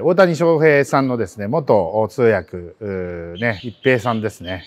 大谷翔平さんのですね、元通訳、ね、一平さんですね。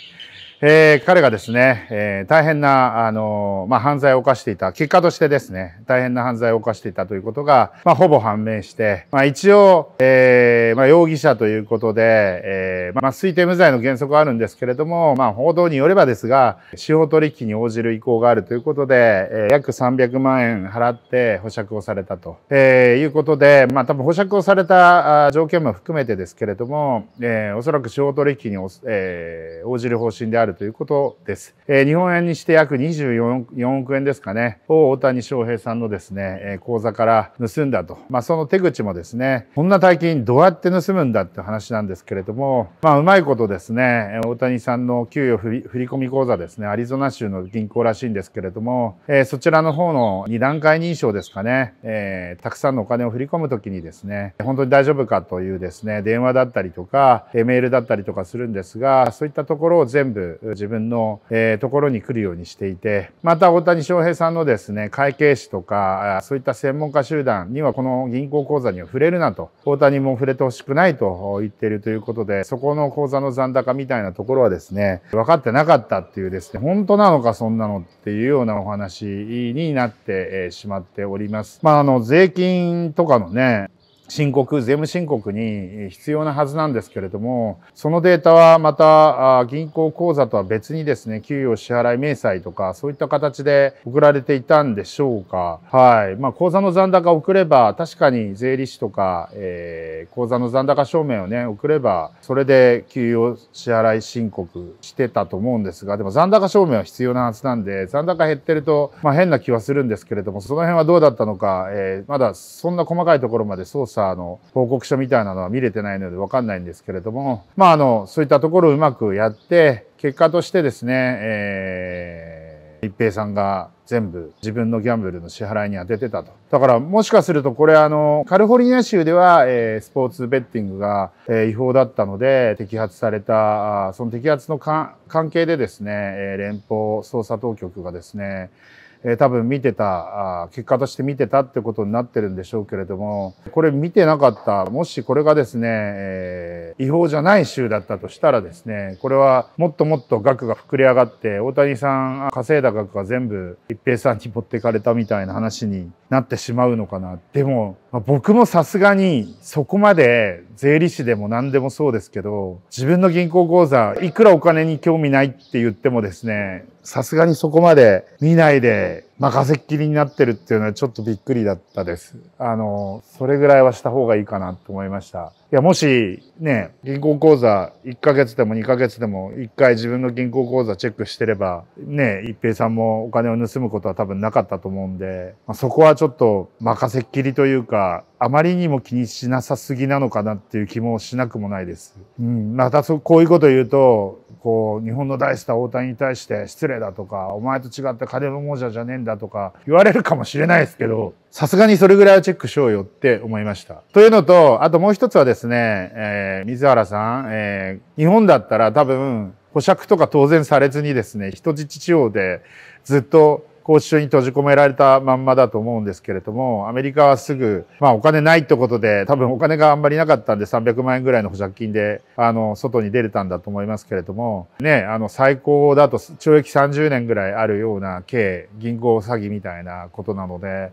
えー、彼がですね、えー、大変な、あのー、まあ、犯罪を犯していた、結果としてですね、大変な犯罪を犯していたということが、まあ、ほぼ判明して、まあ、一応、えー、まあ、容疑者ということで、えー、まあ、推定無罪の原則はあるんですけれども、まあ、報道によればですが、司法取引に応じる意向があるということで、えー、約300万円払って保釈をされたと、えー、いうことで、まあ、多分保釈をされた条件も含めてですけれども、えー、おそらく司法取引に、えー、応じる方針であるあるということです。えー、日本円にして約24億円ですかね、を大谷翔平さんのですね、えー、口座から盗んだと。まあ、その手口もですね、こんな大金どうやって盗むんだって話なんですけれども、まあ、うまいことですね、大谷さんの給与振り込み口座ですね、アリゾナ州の銀行らしいんですけれども、えー、そちらの方の2段階認証ですかね、えー、たくさんのお金を振り込むときにですね、本当に大丈夫かというですね、電話だったりとか、メールだったりとかするんですが、そういったところを全部自分の、えー、ところに来るようにしていて、また大谷翔平さんのですね、会計士とか、そういった専門家集団にはこの銀行口座には触れるなと、大谷も触れてほしくないと言っているということで、そこの口座の残高みたいなところはですね、分かってなかったっていうですね、本当なのかそんなのっていうようなお話になってしまっております。まあ、あの、税金とかのね、申告、税務申告に必要なはずなんですけれども、そのデータはまた銀行口座とは別にですね、給与支払い明細とか、そういった形で送られていたんでしょうか。はい。まあ、口座の残高を送れば、確かに税理士とか、えー、口座の残高証明をね、送れば、それで給与支払い申告してたと思うんですが、でも残高証明は必要なはずなんで、残高減ってると、まあ、変な気はするんですけれども、その辺はどうだったのか、えー、まだそんな細かいところまで操作あの報告書みたいなのは見れてないのでわかんないんですけれども、まあ、あの、そういったところをうまくやって、結果としてですね、えー、一平さんが全部自分のギャンブルの支払いに充ててたと。だからもしかするとこれあの、カルフォルニア州では、えー、スポーツベッティングが、えー、違法だったので摘発された、その摘発の関係でですね、え連邦捜査当局がですね、え多分見てたあ、結果として見てたってことになってるんでしょうけれどもこれ見てなかったもしこれがですね、え違法じゃない州だったとしたらですねこれはもっともっと額が膨れ上がって大谷さん稼いだ額が全部一平さんに持ってかれたみたいな話になってしまうのかなでも、ま僕もさすがにそこまで税理士でも何でもそうですけど自分の銀行口座いくらお金に興味ないって言ってもですねさすがにそこまで見ないで任せっきりになってるっていうのはちょっとびっくりだったです。あの、それぐらいはした方がいいかなと思いました。いや、もしね、銀行口座1ヶ月でも2ヶ月でも1回自分の銀行口座チェックしてれば、ね、一平さんもお金を盗むことは多分なかったと思うんで、まあ、そこはちょっと任せっきりというか、あまりにも気にしなさすぎなのかなっていう気もしなくもないです。うん、またこういうこと言うと、こう日本の大スター大谷に対して失礼だとかお前と違って金の亡者じゃねえんだとか言われるかもしれないですけどさすがにそれぐらいはチェックしようよって思いました。というのとあともう一つはですね、えー、水原さん、えー、日本だったら多分保釈とか当然されずにですね人質地方でずっと拘置所に閉じ込められたまんまだと思うんですけれども、アメリカはすぐ、まあお金ないってことで、多分お金があんまりなかったんで300万円ぐらいの保釈金で、あの、外に出れたんだと思いますけれども、ね、あの、最高だと懲役30年ぐらいあるような刑、銀行詐欺みたいなことなので、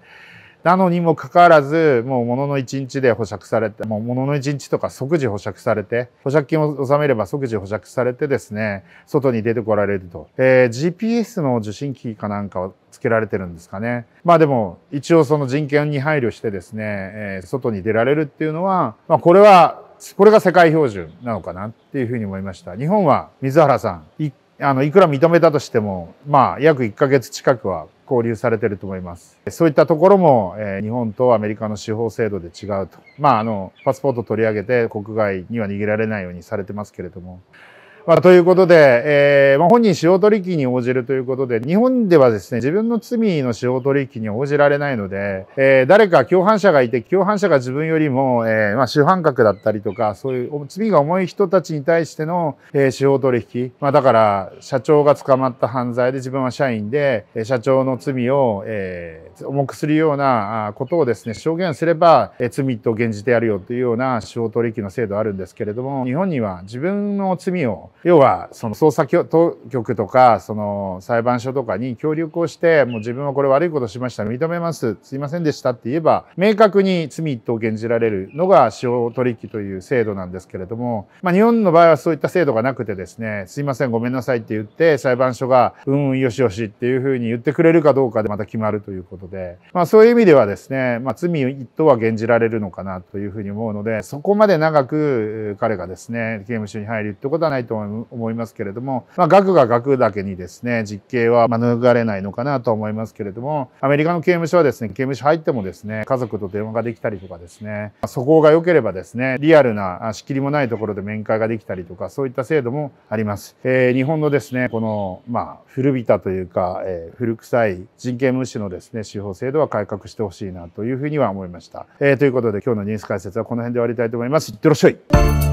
なのにもかかわらず、もうものの一日で保釈されて、もうものの一日とか即時保釈されて、保釈金を納めれば即時保釈されてですね、外に出てこられると。えー、GPS の受信機かなんかをつけられてるんですかね。まあでも、一応その人権に配慮してですね、えー、外に出られるっていうのは、まあこれは、これが世界標準なのかなっていうふうに思いました。日本は水原さん、いあのいくら認めたとしても、まあ約1ヶ月近くは交流されてると思います。そういったところも、え日本とアメリカの司法制度で違うと。まあ、あの、パスポート取り上げて国外には逃げられないようにされてますけれども、まあ、ということで、えーまあ、本人司法取引に応じるということで、日本ではですね、自分の罪の司法取引に応じられないので、えー、誰か共犯者がいて、共犯者が自分よりも、えーまあ、主犯格だったりとか、そういう罪が重い人たちに対しての、えー、司法取引、まあ、だから、社長が捕まった犯罪で自分は社員で、社長の罪を、えー、重くするようなことをですね、証言すれば、えー、罪と現じてやるよというような司法取引の制度あるんですけれども、日本には自分の罪を要はその捜査当局とかその裁判所とかに協力をしてもう自分はこれ悪いことしました認めますすいませんでしたって言えば明確に罪一等減じられるのが司法取引という制度なんですけれども、まあ、日本の場合はそういった制度がなくてですねすいませんごめんなさいって言って裁判所がうんうんよしよしっていうふうに言ってくれるかどうかでまた決まるということで、まあ、そういう意味ではですね、まあ、罪一等は現じられるのかなというふうに思うのでそこまで長く彼がですね刑務所に入るってことはないと思います。思いますけれども、まあ、額が額だけにですね、実刑は免れないのかなと思いますけれども、アメリカの刑務所はですね、刑務所入ってもですね、家族と電話ができたりとかですね、素行が良ければですね、リアルな仕切りもないところで面会ができたりとか、そういった制度もあります。えー、日本のですね、この、まあ、古びたというか、えー、古臭い人権無視のですね、司法制度は改革してほしいなというふうには思いました。えー、ということで今日のニュース解説はこの辺で終わりたいと思います。いってらっしゃい。